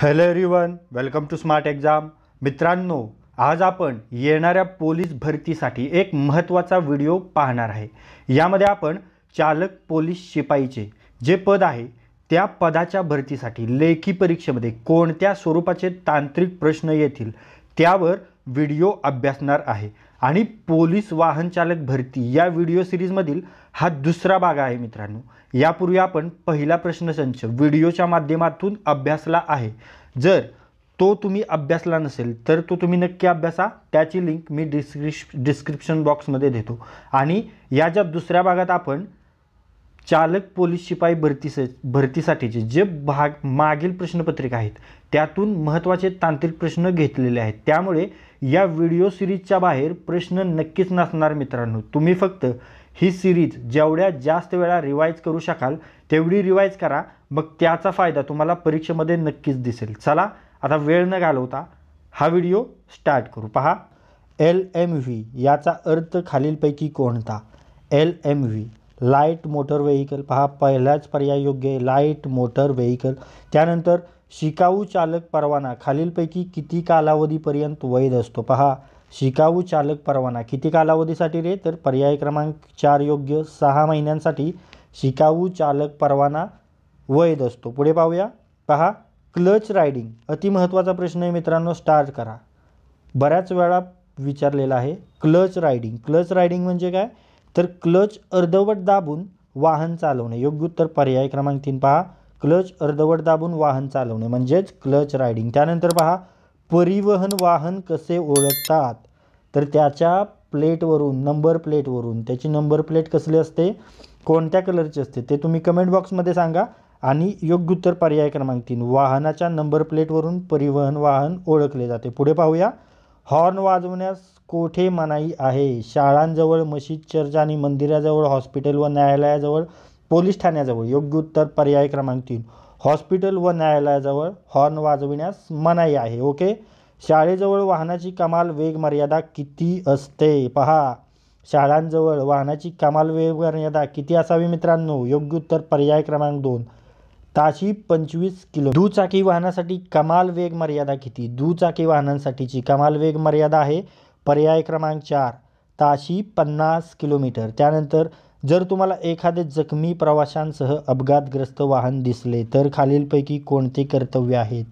hello everyone welcome to Smart Exam मित्रांनो आज आपण येणाऱ्या पोलीस भरतीसाठी एक महत्त्वाचा व्हिडिओ पाहणार आहे यामध्ये आपण चालक पोलीस शिपाईचे जे पद आहे त्या पदाच्या भरतीसाठी लेखी परीक्षेमध्ये कोणत्या स्वरूपाचे तांत्रिक प्रश्न येतील त्यावर व्हिडिओ अभ्यासणार आहे आणि पोलीस वाहनचालक भरती या व्हिडिओ सिरीजमधील हा दुसरा भाग आहे मित्रांनो यापूर्वी आपण पहिला प्रश्नसंच व्हिडिओच्या माध्यमातून अभ्यासला आहे जर तो तुम्ही अभ्यासला नसेल तर तो तुम्ही नक्की अभ्यासा त्याची लिंक मी डिस्क्रिप्श डिस्क्रिप्शन बॉक्समध्ये देतो आणि या ज्या दुसऱ्या भागात आपण चालक पोलीस शिपाई भरतीस भरतीसाठीचे जे भाग मागील प्रश्नपत्रिका आहेत त्यातून महत्त्वाचे तांत्रिक प्रश्न घेतलेले आहेत त्यामुळे या व्हिडिओ सिरीजच्या बाहेर प्रश्न नक्कीच नसणार मित्रांनो तुम्ही फक्त ही सिरीज जेवढ्या जास्त वेळा रिवाईज करू शकाल तेवढी रिवाईज करा मग त्याचा फायदा तुम्हाला परीक्षेमध्ये नक्कीच दिसेल चला आता वेळ न घालवता हा व्हिडिओ स्टार्ट करू पहा एल एम व्ही याचा अर्थ खालीलपैकी कोणता L M V light motor vehicle पहा पहिलाच पर्याय योग्य आहे लाईट मोटर व्हेकल त्यानंतर शिकाऊ चालक परवाना खालीलपैकी किती कालावधीपर्यंत वैध असतो पहा शिकाऊ चालक परवाना किती कालावधीसाठी रे तर पर्याय क्रमांक चार योग्य सहा महिन्यांसाठी शिकाऊ चालक परवाना वैध असतो पुढे पाहूया पहा क्लच रायडिंग अतिमहत्त्वाचा प्रश्न आहे मित्रांनो स्टार्ट करा बऱ्याच वेळा विचारलेला आहे क्लच रायडिंग क्लच रायडिंग म्हणजे काय तर क्लच अर्धवट दाबून वाहन चालवणे योग्य उत्तर पर्याय क्रमांक तीन पहा क्लच अर्धवट दाबून वाहन चालवणे म्हणजेच क्लच रायडिंग त्यानंतर पहा परिवहन वाहन कसे ओळखतात तर त्याच्या प्लेटवरून नंबर प्लेटवरून त्याची नंबर प्लेट कसली असते कोणत्या कलरची असते ते तुम्ही कमेंट बॉक्समध्ये सांगा आणि योग्य उत्तर पर्याय क्रमांक तीन वाहनाच्या नंबर प्लेटवरून परिवहन वाहन ओळखले जाते पुढे पाहूया हॉर्न वाजवण्यास कोठे मनाई आहे शाळांजवळ मशीद चर्च आणि मंदिराजवळ हॉस्पिटल व न्यायालयाजवळ पोलीस ठाण्याजवळ योग्य उत्तर पर्याय क्रमांक तीन हॉस्पिटल व न्यायालयाजवळ हॉर्न वाजविण्यास मनाई आहे ओके शाळेजवळ वाहनाची कमाल वेग मर्यादा किती असते पहा शाळांजवळ वाहनाची कमाल वेग मर्यादा किती असावी मित्रांनो योग्य उत्तर पर्याय क्रमांक दोन ताशी पंचवीस किलो दुचाकी वाहनासाठी कमाल वेग मर्यादा किती दुचाकी वाहनांसाठीची कमाल वेग मर्यादा आहे पर्याय क्रमांक चार ताशी पन्नास किलोमीटर त्यानंतर जर तुम्हाला एखादे जखमी प्रवाशांसह अपघातग्रस्त वाहन दिसले तर खालीलपैकी कोणते कर्तव्य आहेत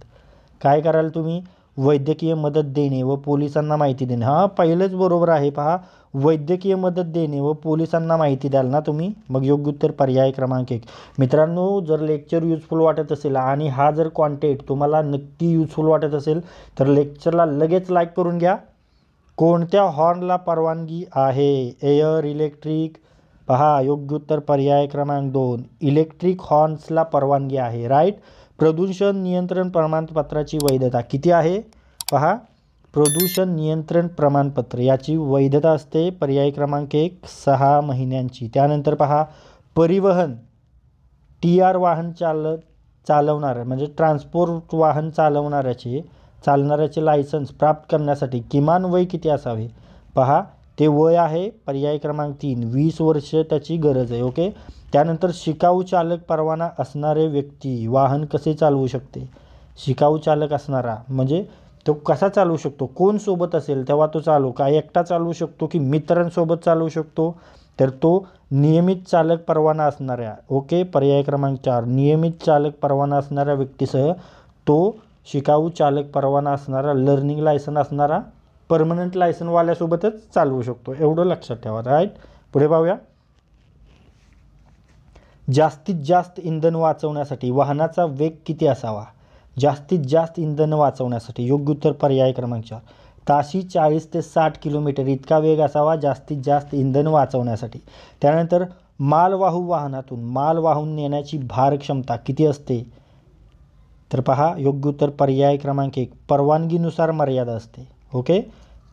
काय कराल तुम्ही वैद्यकीय मदत देणे व पोलिसांना माहिती देणे हा पहिलंच बरोबर आहे पहा वैद्यकीय मदत देणे व पोलिसांना माहिती द्याल ना तुम्ही मग योग्य उत्तर पर्याय क्रमांक एक मित्रांनो जर लेक्चर युजफुल वाटत असेल आणि हा जर कॉन्टेंट तुम्हाला नक्की युजफुल वाटत असेल तर लेक्चरला लगेच लाईक करून घ्या कोणत्या हॉर्नला परवानगी आहे एअर इलेक्ट्रिक पहा योग्य उत्तर पर्याय क्रमांक दोन इलेक्ट्रिक हॉर्न्सला परवानगी आहे राईट प्रदूषण नियंत्रण प्रमाणपत्राची वैधता किती आहे पहा प्रदूषण नियंत्रण प्रमाणपत्र याची वैधता असते पर्याय क्रमांक एक सहा महिन्यांची त्यानंतर पहा परिवहन टी आर वाहन चाल चालवणारं म्हणजे ट्रान्सपोर्ट वाहन चालवणाऱ्याचे चालणाऱ्याचे लायसन्स प्राप्त करण्यासाठी किमान वय किती असावे पहा ते वय आहे पर्याय क्रमांक तीन वीस वर्ष त्याची गरज आहे ओके त्यानंतर शिकाऊ चालक परवाना असणारे व्यक्ती वाहन कसे चालवू शकते शिकाऊ चालक असणारा म्हणजे तो कसा चालवू शकतो कोण सोबत असेल तेव्हा तो चालू काय एकटा चालवू शकतो की मित्रांसोबत चालवू शकतो तर तो नियमित चालक परवाना असणाऱ्या ओके पर्याय क्रमांक चार नियमित चालक परवाना असणाऱ्या व्यक्तीसह तो शिकाऊ चालक परवाना असणारा लर्निंग लायसन असणारा परमनंट लायसनवाल्यासोबतच चालवू शकतो एवढं लक्षात ठेवा राईट पुढे पाहूया जास्तीत जास्त इंधन वाचवण्यासाठी वाहनाचा वेग किती असावा जास्तीत जास्त इंधन वाचवण्यासाठी योग्य उत्तर पर्याय क्रमांक चार ताशी चाळीस ते साठ किलोमीटर इतका वेग असावा जास्तीत जास्त इंधन वाचवण्यासाठी त्यानंतर मालवाहू वाहनातून माल वाहून नेण्याची भार क्षमता किती असते तर पहा योग्य उत्तर पर्याय क्रमांक एक परवानगीनुसार मर्यादा असते ओके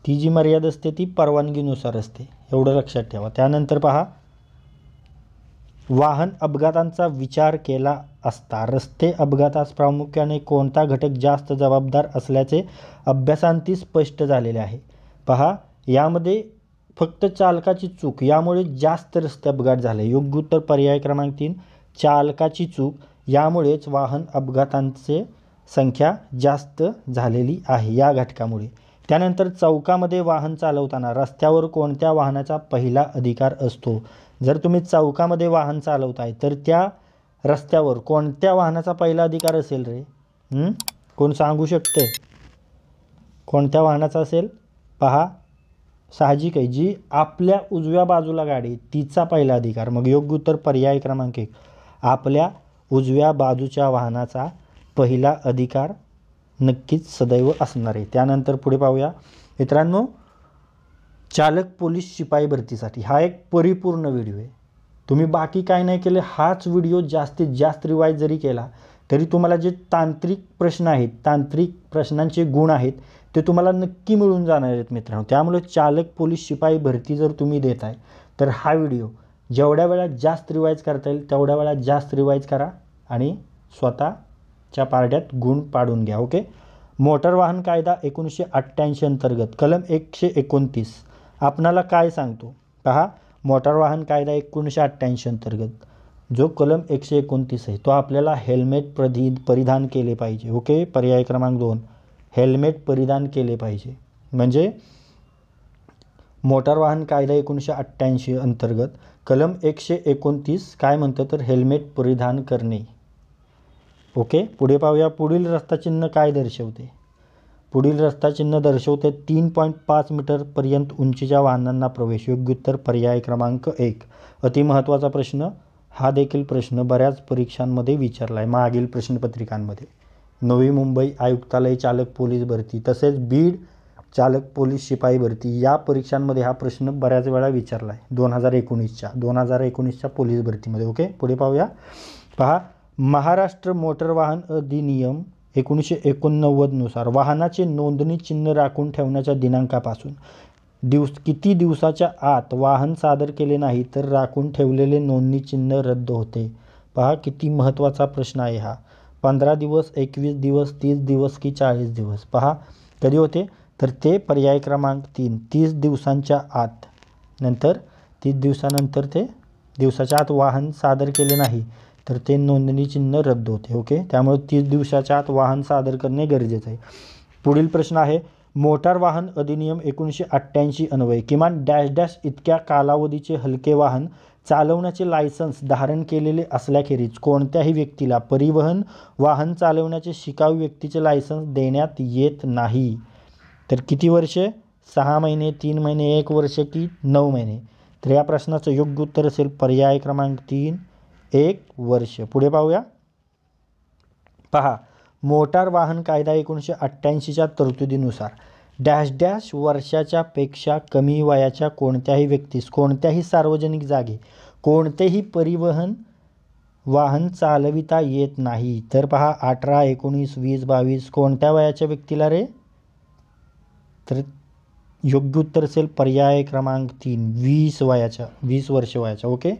ती जी मर्यादा असते ती परवानगीनुसार असते एवढं लक्षात ठेवा त्यानंतर पहा वाहन अपघातांचा विचार केला असता रस्ते अपघातास प्रामुख्याने कोणता घटक जास्त जबाबदार असल्याचे अभ्यासांती स्पष्ट झालेले आहे पहा यामध्ये फक्त चालकाची चूक यामुळे जास्त रस्ते अपघात झाले योग्य उत्तर पर्याय क्रमांक तीन चालकाची चूक यामुळेच वाहन अपघातांचे संख्या जास्त झालेली आहे या घटकामुळे त्यानंतर चौकामध्ये वाहन चालवताना रस्त्यावर कोणत्या वाहनाचा पहिला अधिकार असतो जर तुम्ही चौकामध्ये वाहन चालवताय तर त्या रस्त्यावर कोणत्या वाहनाचा पहिला अधिकार असेल रे कोण सांगू शकते कोणत्या वाहनाचा असेल पहा साहजिक आहे जी आपल्या उजव्या बाजूला गाडी तिचा पहिला अधिकार मग योग्य उत्तर पर्याय क्रमांक एक आपल्या उजव्या बाजूच्या वाहनाचा पहिला अधिकार नक्कीच सदैव असणार आहे त्यानंतर पुढे पाहूया मित्रांनो चालक पोलीस शिपाई भरतीसाठी हा एक परिपूर्ण व्हिडिओ आहे तुम्ही बाकी काय नाही केले हाच व्हिडिओ जास्तीत जास्त रिवाईज जरी केला तरी तुम्हाला जे तांत्रिक प्रश्न आहेत तांत्रिक प्रश्नांचे गुण आहेत ते तुम्हाला नक्की मिळून जाणार आहेत मित्रांनो त्यामुळे चालक पोलीस शिपाई भरती जर तुम्ही देत आहे तर हा व्हिडिओ जेवढ्या वेळा जास्त रिवाईज करता येईल तेवढ्या वेळा जास्त रिवाईज करा आणि स्वतः च्या पारड्यात गुण पाडून घ्या ओके मोटर वाहन कायदा एकोणीसशे अठ्ठ्याऐंशी अंतर्गत कलम एकशे एकोणतीस आपणाला काय सांगतो पहा मोटर वाहन कायदा एकोणीसशे अठ्ठ्याऐंशी अंतर्गत जो कलम एकशे एकोणतीस आहे तो आपल्याला हेल्मेट प्रधी परिधान केले पाहिजे ओके पर्याय क्रमांक दोन हेल्मेट परिधान केले पाहिजे म्हणजे मोटार वाहन कायदा एकोणीसशे अठ्ठ्याऐंशी अंतर्गत कलम एकशे एकोणतीस काय म्हणतं तर हेल्मेट परिधान करणे ओके पुढे पाहूया पुढील रस्ता चिन्ह काय दर्शवते पुढील रस्ता चिन्ह दर्शवते तीन पॉईंट पाच मीटरपर्यंत उंचीच्या वाहनांना प्रवेश योग्य उत्तर पर्याय क्रमांक एक अतिमहत्त्वाचा प्रश्न हा देखील प्रश्न बऱ्याच परीक्षांमध्ये विचारला आहे मागील प्रश्नपत्रिकांमध्ये नवी मुंबई आयुक्तालय चालक पोलीस भरती तसेच बीड चालक पोलीस शिपाई भरती या परीक्षांमध्ये हा प्रश्न बऱ्याच वेळा विचारला आहे दोन हजार एकोणीसच्या दोन हजार एकोणीसच्या पोलीस भरतीमध्ये ओके पुढे पाहूया पहा महाराष्ट्र मोटर वाहन अधिनियम एकोणीसशे एकोणनव्वदनुसार वाहनाचे नोंदणी चिन्ह राखून ठेवण्याच्या दिनांकापासून दिवस किती दिवसाच्या आत वाहन सादर केले नाही तर राखून ठेवलेले नोंदणी चिन्ह रद्द होते पहा किती महत्त्वाचा प्रश्न आहे हा पंधरा दिवस एकवीस दिवस तीस दिवस की चाळीस दिवस पहा कधी होते तर ते पर्याय क्रमांक तीन तीस दिवसांच्या आत नंतर तीस दिवसानंतर ते दिवसाच्या आत वाहन सादर केले नाही तर ते नोंदणी चिन्ह रद्द होते ओके त्यामुळे तीस दिवसाच्या आत वाहन सादर करणे गरजेचं आहे पुढील प्रश्न आहे मोटार वाहन अधिनियम एकोणीसशे अठ्ठ्याऐंशी अन्वय किमान डॅश डॅश इतक्या कालावधीचे हलके वाहन चालवण्याचे लायसन्स धारण केलेले असल्याखेरीज कोणत्याही व्यक्तीला परिवहन वाहन चालवण्याचे शिकाऊ व्यक्तीचे लायसन्स देण्यात येत नाही तर किती वर्षे सहा महिने तीन महिने एक वर्ष की नऊ महिने तर या प्रश्नाचं योग्य उत्तर असेल पर्याय क्रमांक तीन एक वर्ष पुढे पाहूया पहा मोटार वाहन कायदा एकोणीसशे अठ्ठ्याऐंशीच्या तरतुदीनुसार डॅश डॅश वर्षाच्या पेक्षा कमी वयाच्या कोणत्याही व्यक्तीस कोणत्याही सार्वजनिक जागे कोणतेही परिवहन वाहन चालविता येत नाही तर पहा अठरा एकोणीस वीस बावीस कोणत्या वयाच्या व्यक्तीला रे तर योग्य उत्तर असेल पर्याय क्रमांक तीन वीस वयाच्या वीस वर्ष वयाच्या ओके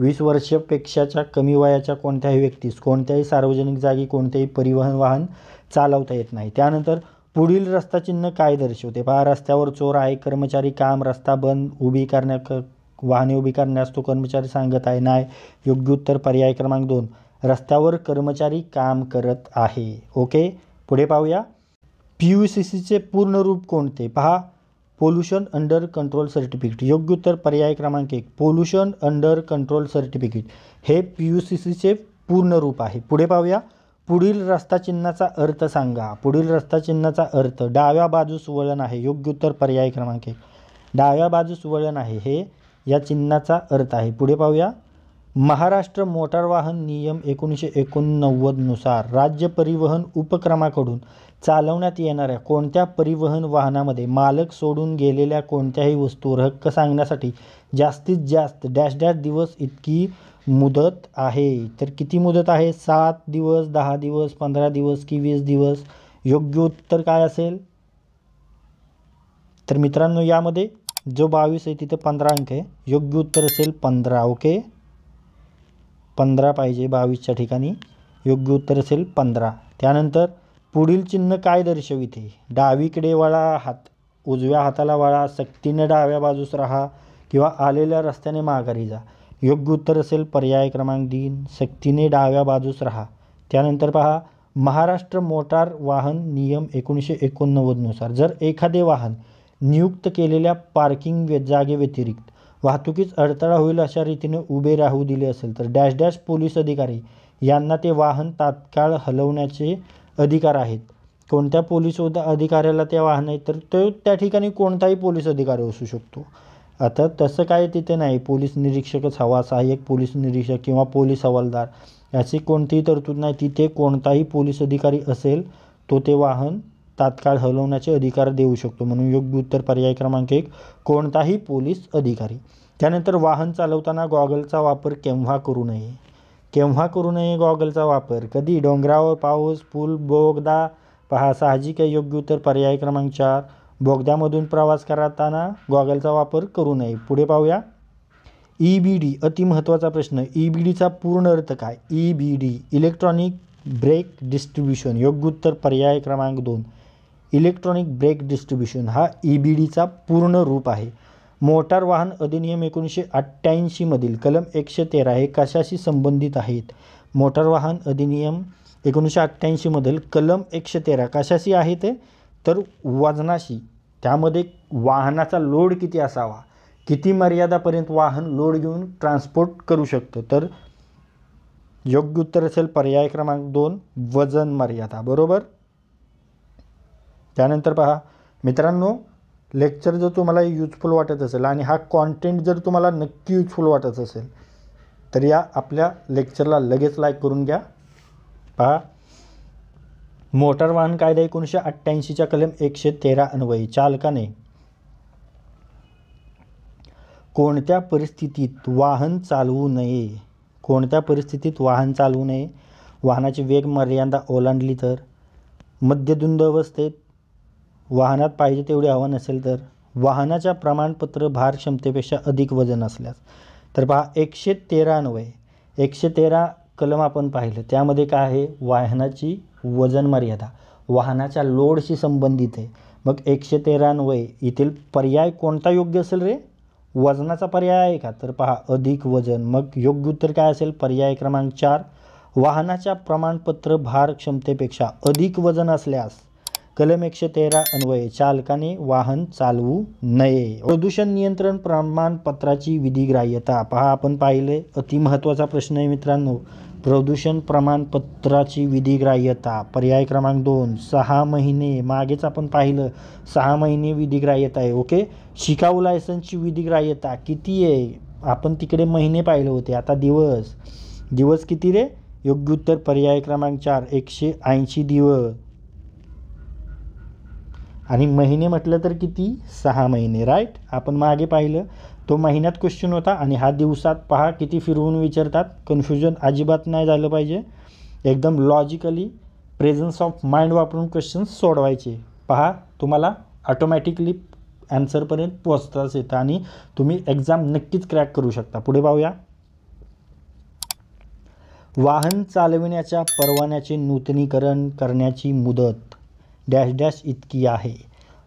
वीस वर्षपेक्षाच्या कमी वयाच्या कोणत्याही व्यक्तीस कोणत्याही सार्वजनिक जागी कोणतेही परिवहन वाहन चालवता येत नाही त्यानंतर पुढील रस्ता चिन्ह काय दर्शवते पहा रस्त्यावर चोर आहे कर्मचारी काम रस्ता बंद उभी करण्या क वाहने उभी करण्यास तो कर्मचारी सांगत आहे नाही योग्य उत्तर पर्याय क्रमांक दोन रस्त्यावर कर्मचारी काम करत आहे ओके पुढे पाहूया पी यू सी सीचे पूर्ण रूप कोणते पहा पोल्युशन अंडर कंट्रोल सर्टिफिकेट योग्य उत्तर पर्याय क्रमांक एक पोल्युशन अंडर कंट्रोल सर्टिफिकेट हे पी यू सी सीचे पूर्ण रूप आहे पुढे पाहूया पुढील रस्ता चिन्हाचा अर्थ सांगा पुढील रस्ता चिन्हाचा अर्थ डाव्या बाजूस वळण आहे योग्य उत्तर पर्याय क्रमांक एक डाव्या बाजूस वळण आहे हे या चिन्हाचा अर्थ आहे पुढे पाहूया महाराष्ट्र मोटार वाहन नियम एकोणीसशे एकोणनव्वदनुसार राज्य परिवहन उपक्रमाकडून चालवण्यात येणाऱ्या कोणत्या परिवहन वाहनामध्ये मालक सोडून गेलेल्या कोणत्याही वस्तूवर हक्क सांगण्यासाठी जास्तीत जास्त डॅश डॅश दिवस इतकी मुदत आहे तर किती मुदत आहे सात दिवस दहा दिवस पंधरा दिवस की वीस दिवस योग्य उत्तर काय असेल तर मित्रांनो यामध्ये जो बावीस आहे तिथे पंधरा अंक आहे योग्य उत्तर असेल पंधरा ओके पंधरा पाहिजे बावीसच्या ठिकाणी योग्य उत्तर असेल पंधरा त्यानंतर पुढील चिन्ह काय दर्शविते डावीकडे वळा हात उजव्या हाताला वळा सक्तीने डाव्या बाजूस राहा किंवा आलेल्या रस्त्याने माघारी जा योग्य उत्तर असेल पर्याय क्रमांक दिन सक्तीने डाव्या बाजूस राहा त्यानंतर पहा महाराष्ट्र मोटार वाहन नियम एकोणीसशे एकोणनव्वदनुसार जर एखादे वाहन नियुक्त केलेल्या पार्किंग जागे जागेव्यतिरिक्त वाहतुकीस अडथळा होईल अशा रीतीने उभे राहू दिले असेल तर डॅश डॅश पोलीस अधिकारी यांना ते वाहन तात्काळ हलवण्याचे अधिकार आहेत कोणत्या पोलीस अधिकाऱ्याला त्या वाहन आहे तर तो त्या ठिकाणी कोणताही पोलीस अधिकारी असू शकतो आता तसं काय तिथे नाही पोलीस निरीक्षकच हवा सहाय्यक पोलीस निरीक्षक किंवा पोलीस हवालदार याची कोणतीही तरतूद नाही तिथे कोणताही पोलीस अधिकारी असेल तो ते वाहन तात्काळ हलवण्याचे अधिकार देऊ शकतो म्हणून योग्य उत्तर पर्याय क्रमांक एक कोणताही पोलीस अधिकारी त्यानंतर वाहन चालवताना गॉगलचा वापर केव्हा करू नये केव्हा करू नये गॉगलचा वापर कधी डोंगरावर पाऊस पूल बोगदा पहा साहजिक आहे योग्य उत्तर पर्याय क्रमांक चार बोगद्यामधून प्रवास करताना गॉगलचा वापर करू नये पुढे पाहूया ई e बी डी अतिमहत्त्वाचा प्रश्न ई e बी डीचा पूर्ण अर्थ काय E B D electronic brake distribution योग्य उत्तर पर्याय क्रमांक दोन इलेक्ट्रॉनिक ब्रेक डिस्ट्रीब्युशन हा ई बी डीचा पूर्ण रूप आहे मोटार वाहन अधिनियम एकोणीसशे अठ्ठ्याऐंशीमधील कलम एकशे तेरा हे कशाशी संबंधित आहेत मोटार वाहन अधिनियम एकोणीसशे अठ्ठ्याऐंशीमधील कलम एकशे तेरा कशाशी आहे ते तर वजनाशी त्यामध्ये वाहनाचा लोड किती असावा किती मर्यादापर्यंत वाहन लोड घेऊन ट्रान्सपोर्ट करू शकतं तर योग्य उत्तर असेल पर्याय क्रमांक दोन वजन मर्यादा बरोबर त्यानंतर पहा मित्रांनो लेक्चर जर तुम्हाला युजफुल वाटत असेल आणि हा कॉन्टेंट जर तुम्हाला नक्की युजफुल वाटत असेल तर या आपल्या लेक्चरला लगेच लाईक करून घ्या पहा मोटार वाहन कायदा एकोणीसशे अठ्ठ्याऐंशीच्या कलम एकशे तेरा अन्वयी चालकाने कोणत्या परिस्थितीत वाहन चालवू नये कोणत्या परिस्थितीत वाहन चालवू नये वाहनाची वेग मर्यादा ओलांडली तर मद्यधुंद अवस्थेत वाहनात पाहिजे तेवढे हवा नसेल तर वाहनाच्या प्रमाणपत्र भार क्षमतेपेक्षा अधिक वजन असल्यास तर पहा एकशे तेरा नव्हे एकशे तेरा कलम आपण पाहिलं त्यामध्ये काय आहे वाहनाची वजन मर्यादा वाहनाच्या लोडशी संबंधित आहे मग एकशे तेरा येथील पर्याय कोणता योग्य असेल रे वजनाचा पर्याय आहे का तर पहा अधिक वजन मग योग्य उत्तर काय असेल पर्याय क्रमांक चार वाहनाच्या प्रमाणपत्र भार क्षमतेपेक्षा अधिक वजन असल्यास कलम एकशे तेरा अन्वये चालकाने वाहन चालवू नये प्रदूषण नियंत्रण प्रमाणपत्राची विधीग्राह्यता पहा आपण पाहिले महत्वाचा प्रश्न आहे मित्रांनो प्रदूषण प्रमाणपत्राची ग्राह्यता पर्याय क्रमांक दोन सहा महिने मागेच आपण पाहिलं सहा महिने ग्राह्यता आहे ओके शिकाऊ लायसन्सची ग्राह्यता किती आहे आपण तिकडे महिने पाहिले होते आता दिवस दिवस किती रे योग्य उत्तर पर्याय क्रमांक चार एकशे ऐंशी दिवस आणि महिने म्हटलं तर किती सहा महिने राईट आपण मागे पाहिलं तो महिन्यात क्वेश्चन होता आणि हा दिवसात पहा किती फिरवून विचारतात कन्फ्युजन अजिबात नाही झालं पाहिजे एकदम लॉजिकली प्रेझन्स ऑफ माइंड वापरून क्वेश्चन सोडवायचे पहा तुम्हाला ऑटोमॅटिकली ॲन्सरपर्यंत पोचताच येतं आणि तुम्ही एक्झाम नक्कीच क्रॅक करू शकता पुढे पाहूया वाहन चालविण्याच्या परवान्याचे नूतनीकरण करण्याची मुदत डॅश डॅश इतकी आहे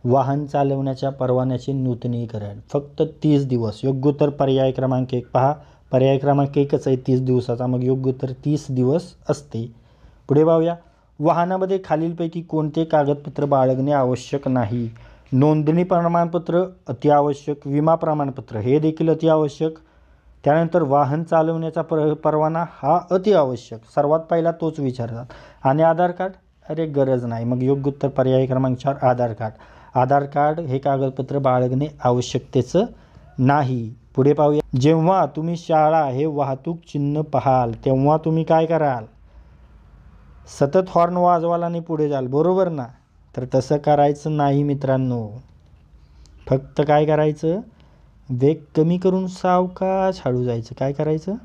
वाहन चालवण्याच्या परवान्याचे नूतनीकरण फक्त तीस दिवस योग्य तर पर्याय क्रमांक एक पहा पर्याय क्रमांक एकच आहे तीस दिवसाचा मग योग्य तर तीस दिवस असते पुढे पाहूया वाहनामध्ये खालीलपैकी कोणते कागदपत्र बाळगणे आवश्यक नाही नोंदणी प्रमाणपत्र अतिआवश्यक विमा प्रमाणपत्र हे देखील अतिआवश्यक त्यानंतर वाहन चालवण्याचा पर परवाना हा अतिआवश्यक सर्वात पहिला तोच विचारतात आणि आधार कार्ड अरे गरज नाही मग योग्य उत्तर पर्याय क्रमांक चार आधार कार्ड आधार कार्ड हे कागदपत्र बाळगणे आवश्यकतेचं नाही पुढे पाहूया जेव्हा तुम्ही शाळा हे वाहतूक चिन्ह पाहाल तेव्हा तुम्ही काय कराल सतत हॉर्न वाजवाल आणि पुढे जाल बरोबर ना तर तसं करायचं नाही मित्रांनो फक्त काय करायचं वेग कमी करून सावकाश हळू जायचं काय करायचं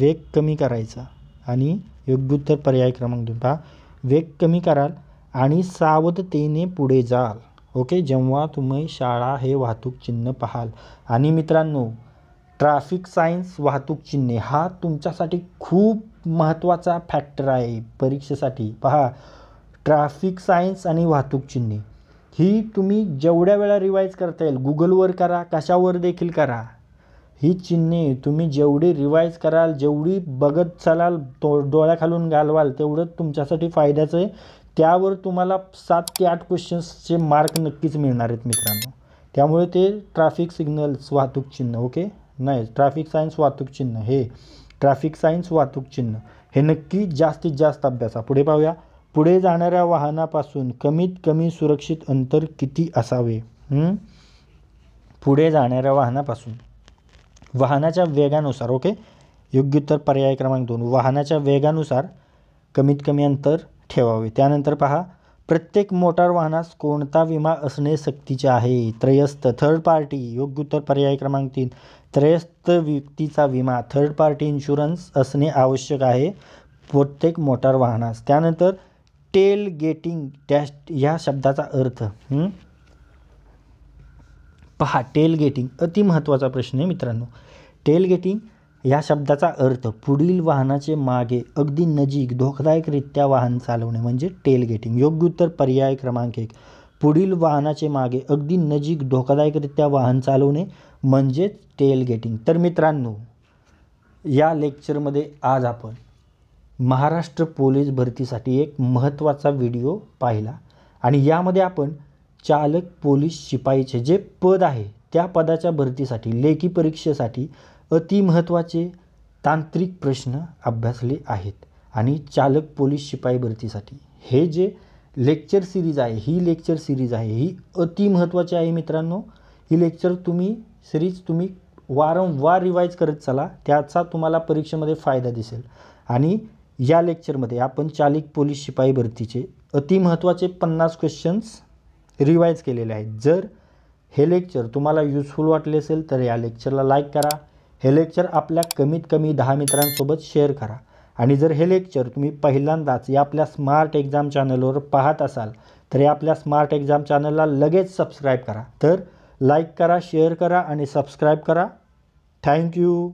वेग कमी करायचा आणि योग्य उत्तर पर्याय क्रमांक दोन पहा वेग कमी कराल आणि सावधतेने पुढे जाल ओके जेव्हा तुम्ही शाळा हे वाहतूक चिन्ह पाहाल आणि मित्रांनो ट्रॅफिक सायन्स वाहतूक चिन्हे हा तुमच्यासाठी खूप महत्त्वाचा फॅक्टर आहे परीक्षेसाठी पहा ट्रॅफिक सायन्स आणि वाहतूक चिन्हे ही तुम्ही जेवढ्या वेळा रिवाईज करता येईल गुगलवर करा कशावर देखील करा ही चिन्हे तुम्ही जेवढी रिवाईज कराल जेवढी बघत चालाल तो डोळ्याखालून घालवाल तेवढं तुमच्यासाठी फायद्याचं आहे त्यावर तुम्हाला सात ते आठ क्वेश्चन्सचे मार्क नक्कीच मिळणार आहेत मित्रांनो त्यामुळे ते ट्रॅफिक सिग्नल्स वाहतूक चिन्ह ओके नाही ट्रॅफिक सायन्स वाहतूक चिन्ह हे ट्रॅफिक सायन्स वाहतूक चिन्ह हे नक्की जास्तीत जास्त अभ्यासा पुढे पाहूया पुढे जाणाऱ्या वाहनापासून कमीत कमी सुरक्षित अंतर किती असावे पुढे जाणाऱ्या वाहनापासून वाहनाच्या वेगानुसार ओके योग्य उत्तर पर्याय क्रमांक दोन वाहनाच्या वेगानुसार कमीत कमी अंतर ठेवावे त्यानंतर पहा प्रत्येक मोटार वाहनास कोणता विमा असणे सक्तीचे आहे त्रयस्थ थर्ड पार्टी योग्य उत्तर पर्याय क्रमांक तीन त्रयस्थ व्यक्तीचा विमा थर्ड पार्टी इन्शुरन्स असणे आवश्यक आहे प्रत्येक मोटार वाहनास त्यानंतर टेल गेटिंग डॅश ह्या शब्दाचा अर्थ पहा टेल गेटिंग महत्वाचा प्रश्न आहे मित्रांनो टेल गेटिंग या शब्दाचा अर्थ पुढील वाहनाचे मागे अगदी नजीक धोकादायकरित्या वाहन चालवणे म्हणजे टेल गेटिंग योग्य उत्तर पर्याय क्रमांक एक पुढील वाहनाचे मागे अगदी नजीक धोकादायकरित्या वाहन चालवणे म्हणजेच टेल गेटिंग तर मित्रांनो या लेक्चरमध्ये आज आपण महाराष्ट्र पोलीस भरतीसाठी एक महत्त्वाचा व्हिडिओ पाहिला आणि यामध्ये आपण चालक पोलीस शिपाईचे जे पद आहे त्या पदाच्या भरतीसाठी लेखी परीक्षेसाठी अतिमहत्त्वाचे तांत्रिक प्रश्न अभ्यासले आहेत आणि चालक पोलीस शिपाई भरतीसाठी हे जे लेक्चर सिरीज आहे ही लेक्चर सिरीज आहे ही अतिमहत्त्वाची आहे मित्रांनो ही लेक्चर तुम्ही सिरीज तुम्ही वारंवार रिवाईज करत चला त्याचा तुम्हाला परीक्षेमध्ये फायदा दिसेल आणि या लेक्चरमध्ये आपण चालिक पोलीस शिपाई भरतीचे अतिमहत्त्वाचे पन्नास क्वेश्चन्स रिवाईज केलेले आहेत जर हे लेक्चर तुम्हाला युजफुल वाटले असेल तर या लेक्चरला लाईक करा हे लेक्चर आपल्या कमीत कमी दहा मित्रांसोबत शेअर करा आणि जर हे लेक्चर तुम्ही पहिल्यांदाच या आपल्या स्मार्ट एक्झाम चॅनलवर पाहत असाल तर या आपल्या स्मार्ट एक्झाम चॅनलला लगेच सबस्क्राईब करा तर लाईक करा शेअर करा आणि सबस्क्राईब करा थँक्यू